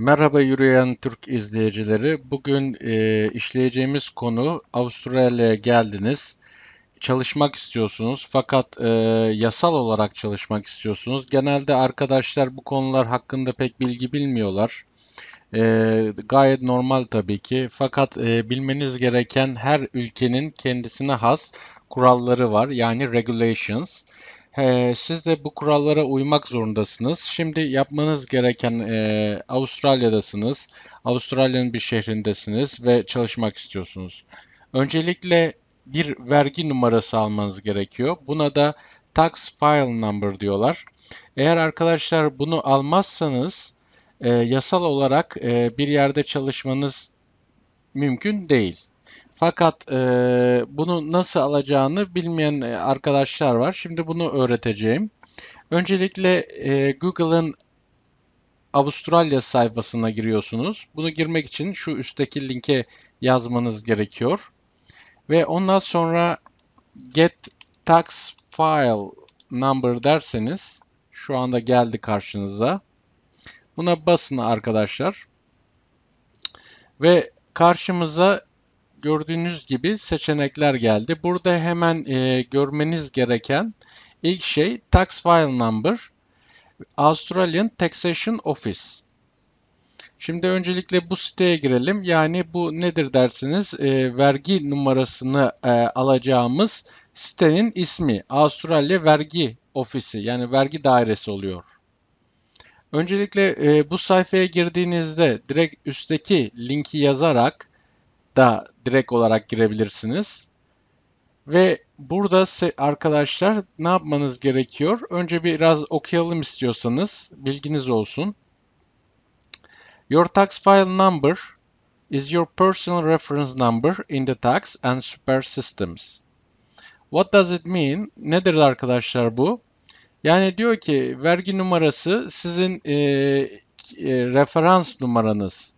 Merhaba Yürüyen Türk izleyicileri. Bugün e, işleyeceğimiz konu Avustralya'ya geldiniz. Çalışmak istiyorsunuz fakat e, yasal olarak çalışmak istiyorsunuz. Genelde arkadaşlar bu konular hakkında pek bilgi bilmiyorlar. E, gayet normal tabii ki. Fakat e, bilmeniz gereken her ülkenin kendisine has kuralları var. Yani regulations. Ee, siz de bu kurallara uymak zorundasınız. Şimdi yapmanız gereken e, Avustralya'dasınız. Avustralya'nın bir şehrindesiniz ve çalışmak istiyorsunuz. Öncelikle bir vergi numarası almanız gerekiyor. Buna da tax file number diyorlar. Eğer arkadaşlar bunu almazsanız e, yasal olarak e, bir yerde çalışmanız mümkün değil. Fakat e, bunu nasıl alacağını bilmeyen e, arkadaşlar var. Şimdi bunu öğreteceğim. Öncelikle e, Google'ın Avustralya sayfasına giriyorsunuz. Bunu girmek için şu üstteki linke yazmanız gerekiyor. Ve ondan sonra get tax file number derseniz şu anda geldi karşınıza. Buna basın arkadaşlar. Ve karşımıza gördüğünüz gibi seçenekler geldi. Burada hemen e, görmeniz gereken ilk şey Tax File Number Australian Taxation Office. Şimdi öncelikle bu siteye girelim. Yani bu nedir dersiniz? E, vergi numarasını e, alacağımız sitenin ismi Avustralya Vergi Ofisi yani vergi dairesi oluyor. Öncelikle e, bu sayfaya girdiğinizde direkt üstteki linki yazarak da direkt olarak girebilirsiniz. Ve burada arkadaşlar ne yapmanız gerekiyor? Önce biraz okuyalım istiyorsanız. Bilginiz olsun. Your tax file number is your personal reference number in the tax and super systems. What does it mean? Nedir arkadaşlar bu? Yani diyor ki vergi numarası sizin e, e, referans numaranız.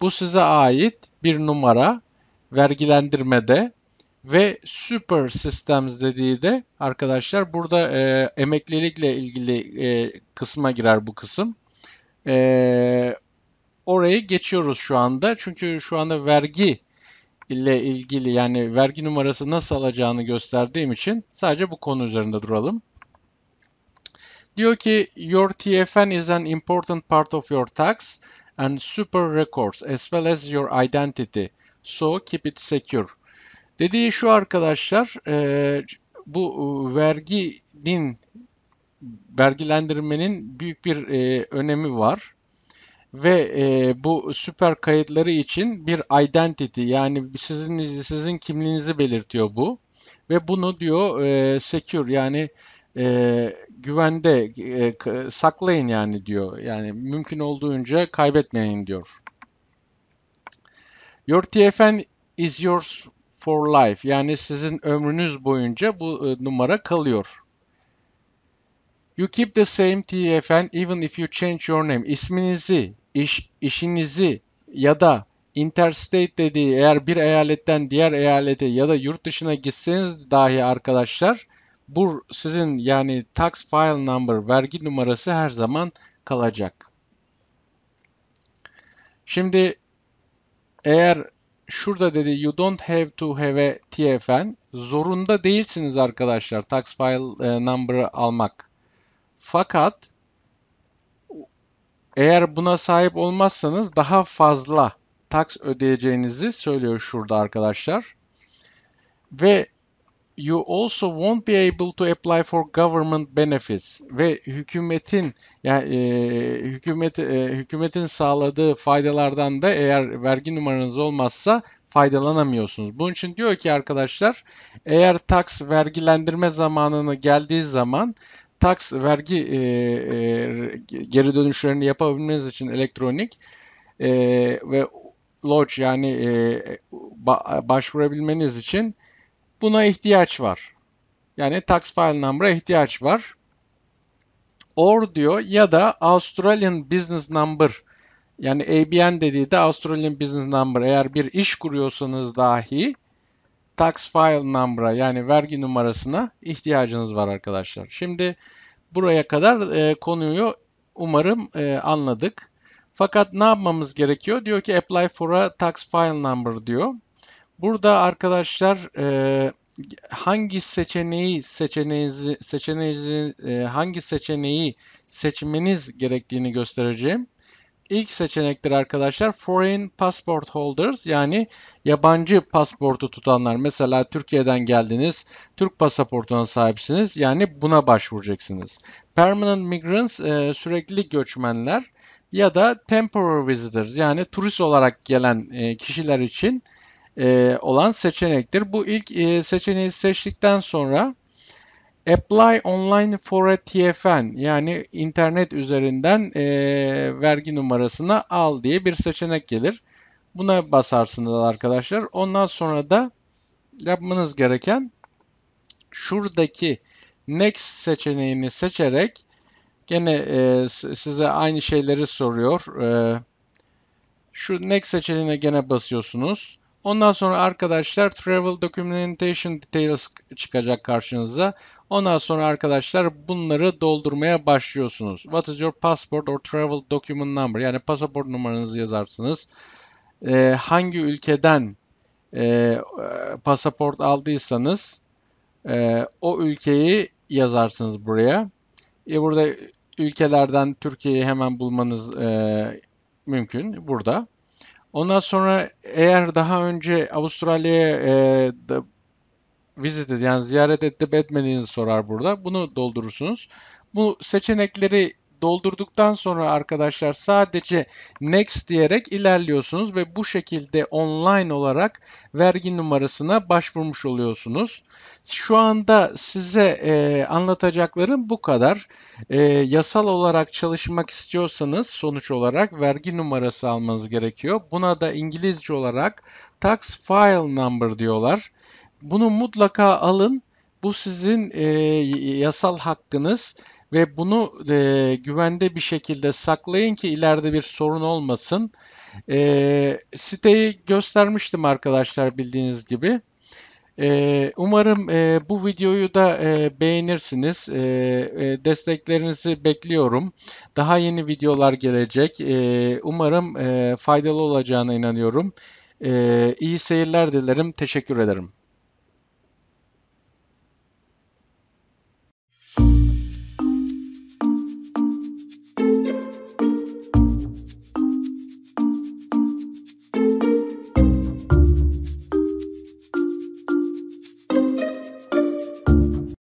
Bu size ait bir numara vergilendirmede ve super systems dediği de arkadaşlar burada e, emeklilikle ilgili e, kısma girer bu kısım. E, orayı geçiyoruz şu anda. Çünkü şu anda vergi ile ilgili yani vergi numarası nasıl alacağını gösterdiğim için sadece bu konu üzerinde duralım. Diyor ki your TFN is an important part of your tax and super records as well as your identity. So keep it secure. Dediği şu arkadaşlar e, bu e, verginin vergilendirmenin büyük bir e, önemi var. Ve e, bu süper kayıtları için bir identity yani sizin sizin kimliğinizi belirtiyor bu. Ve bunu diyor e, secure yani e, güvende e, saklayın yani diyor. Yani mümkün olduğunca kaybetmeyin diyor. Your TFN is yours for life. Yani sizin ömrünüz boyunca bu e, numara kalıyor. You keep the same TFN even if you change your name. İsminizi, iş, işinizi ya da interstate dediği eğer bir eyaletten diğer eyalete ya da yurt dışına gitseniz dahi arkadaşlar bu sizin yani tax file number vergi numarası her zaman kalacak. Şimdi eğer şurada dedi you don't have to have a TFN zorunda değilsiniz arkadaşlar tax file e, number'ı almak. Fakat eğer buna sahip olmazsanız daha fazla tax ödeyeceğinizi söylüyor şurada arkadaşlar. Ve you also won't be able to apply for government benefits ve hükümetin yani e, hükümet e, hükümetin sağladığı faydalardan da eğer vergi numaranız olmazsa faydalanamıyorsunuz. Bunun için diyor ki arkadaşlar eğer tax vergilendirme zamanını geldiği zaman tax vergi e, e, geri dönüşlerini yapabilmeniz için elektronik e, ve lodge yani e, başvurabilmeniz için Buna ihtiyaç var. Yani tax file number'a ihtiyaç var. Or diyor ya da Australian business number yani ABN dediği de Australian business number eğer bir iş kuruyorsanız dahi tax file number'a yani vergi numarasına ihtiyacınız var arkadaşlar. Şimdi buraya kadar e, konuyu umarım e, anladık. Fakat ne yapmamız gerekiyor? Diyor ki apply for a tax file number diyor. Burada arkadaşlar e, hangi seçeneği seçeneğinizi seçeneğinizi e, hangi seçeneği seçmeniz gerektiğini göstereceğim. İlk seçenektir arkadaşlar foreign passport holders yani yabancı pasportu tutanlar. Mesela Türkiye'den geldiniz, Türk pasaportuna sahipsiniz. Yani buna başvuracaksınız. Permanent migrants e, sürekli göçmenler ya da temporary visitors yani turist olarak gelen e, kişiler için e, olan seçenektir. Bu ilk e, seçeneği seçtikten sonra Apply Online for a TFN yani internet üzerinden e, vergi numarasını al diye bir seçenek gelir. Buna basarsınız arkadaşlar. Ondan sonra da yapmanız gereken şuradaki Next seçeneğini seçerek gene e, size aynı şeyleri soruyor. E, şu Next seçeneğine gene basıyorsunuz. Ondan sonra arkadaşlar Travel Documentation Details çıkacak karşınıza. Ondan sonra arkadaşlar bunları doldurmaya başlıyorsunuz. What is your passport or travel document number? Yani pasaport numaranızı yazarsınız. Ee, hangi ülkeden e, e pasaport aldıysanız e, o ülkeyi yazarsınız buraya. E, burada ülkelerden Türkiye'yi hemen bulmanız e, mümkün burada. Ondan sonra eğer daha önce Avustralya'ya e, da, visit yani ziyaret edip etmediğinizi sorar burada. Bunu doldurursunuz. Bu seçenekleri doldurduktan sonra arkadaşlar sadece next diyerek ilerliyorsunuz ve bu şekilde online olarak vergi numarasına başvurmuş oluyorsunuz. Şu anda size e, anlatacaklarım bu kadar. E, yasal olarak çalışmak istiyorsanız sonuç olarak vergi numarası almanız gerekiyor. Buna da İngilizce olarak tax file number diyorlar. Bunu mutlaka alın. Bu sizin e, yasal hakkınız ve bunu e, güvende bir şekilde saklayın ki ileride bir sorun olmasın. E, siteyi göstermiştim arkadaşlar bildiğiniz gibi. E, umarım e, bu videoyu da e, beğenirsiniz. E, e, desteklerinizi bekliyorum. Daha yeni videolar gelecek. E, umarım e, faydalı olacağına inanıyorum. E, iyi seyirler dilerim. Teşekkür ederim.